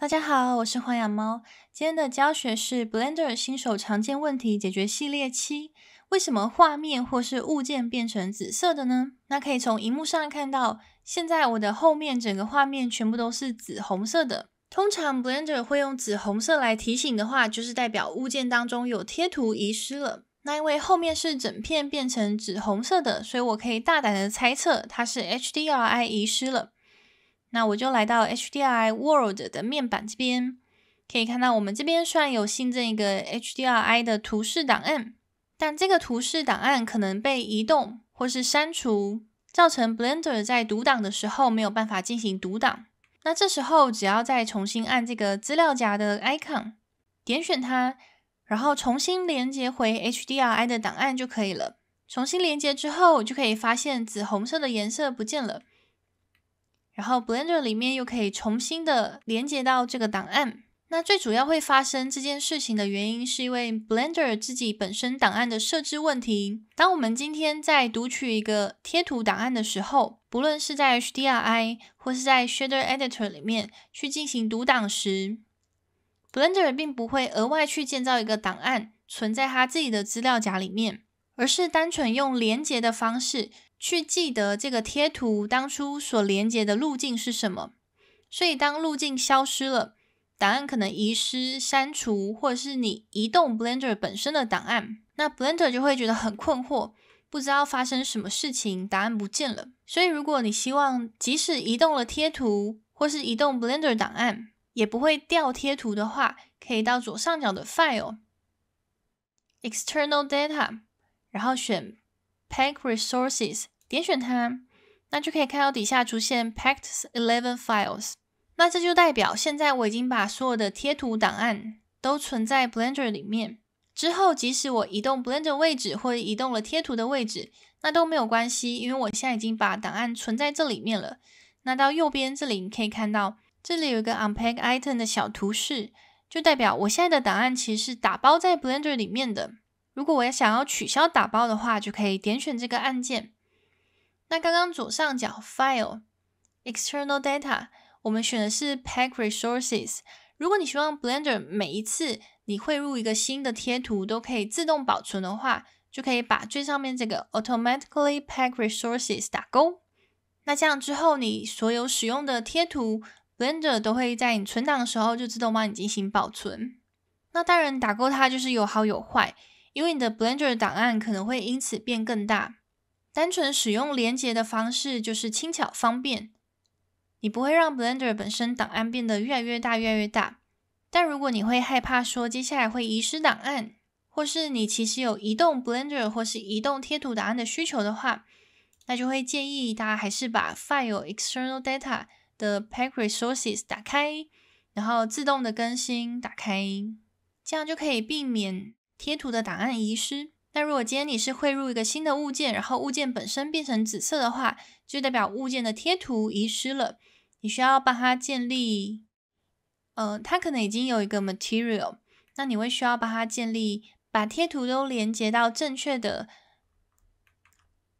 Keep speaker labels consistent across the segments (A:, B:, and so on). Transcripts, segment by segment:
A: 大家好，我是黄雅猫。今天的教学是 Blender 新手常见问题解决系列七。为什么画面或是物件变成紫色的呢？那可以从荧幕上看到，现在我的后面整个画面全部都是紫红色的。通常 Blender 会用紫红色来提醒的话，就是代表物件当中有贴图遗失了。那因为后面是整片变成紫红色的，所以我可以大胆的猜测，它是 HDRI 遗失了。那我就来到 HDR World 的面板这边，可以看到我们这边虽然有新增一个 HDR I 的图示档案，但这个图示档案可能被移动或是删除，造成 Blender 在读档的时候没有办法进行读档。那这时候只要再重新按这个资料夹的 icon 点选它，然后重新连接回 HDR I 的档案就可以了。重新连接之后，就可以发现紫红色的颜色不见了。然后 Blender 里面又可以重新的连接到这个档案。那最主要会发生这件事情的原因，是因为 Blender 自己本身档案的设置问题。当我们今天在读取一个贴图档案的时候，不论是在 HDRI 或是在 Shader Editor 里面去进行读档时，Blender 并不会额外去建造一个档案存在它自己的资料夹里面，而是单纯用连接的方式。去记得这个贴图当初所连接的路径是什么，所以当路径消失了，档案可能遗失、删除，或者是你移动 Blender 本身的档案，那 Blender 就会觉得很困惑，不知道发生什么事情，档案不见了。所以如果你希望即使移动了贴图，或是移动 Blender 档案，也不会掉贴图的话，可以到左上角的 File External Data，然后选。Pack Resources，点选它，那就可以看到底下出现 Packed Eleven Files，那这就代表现在我已经把所有的贴图档案都存在 Blender 里面。之后，即使我移动 Blender 位置，或者移动了贴图的位置，那都没有关系，因为我现在已经把档案存在这里面了。那到右边这里，你可以看到这里有一个 Unpack Item 的小图示，就代表我现在的档案其实是打包在 Blender 里面的。如果我要想要取消打包的话，就可以点选这个按键。那刚刚左上角 File External Data，我们选的是 Pack Resources。如果你希望 Blender 每一次你汇入一个新的贴图都可以自动保存的话，就可以把最上面这个 Automatically Pack Resources 打勾。那这样之后，你所有使用的贴图，Blender 都会在你存档的时候就自动帮你进行保存。那当然，打勾它就是有好有坏。因为你的 Blender 档案可能会因此变更大，单纯使用连接的方式就是轻巧方便，你不会让 Blender 本身档案变得越来越大越来越大。但如果你会害怕说接下来会遗失档案，或是你其实有移动 Blender 或是移动贴图档案的需求的话，那就会建议大家还是把 File External Data 的 Pack Resources 打开，然后自动的更新打开，这样就可以避免。贴图的档案遗失。那如果今天你是汇入一个新的物件，然后物件本身变成紫色的话，就代表物件的贴图遗失了。你需要帮它建立，呃，它可能已经有一个 material，那你会需要帮它建立，把贴图都连接到正确的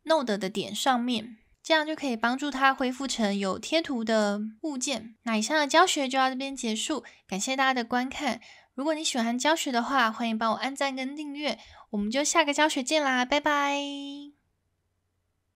A: node 的点上面，这样就可以帮助它恢复成有贴图的物件。那以上的教学就到这边结束，感谢大家的观看。如果你喜欢教学的话，欢迎帮我按赞跟订阅，我们就下个教学见啦，拜拜。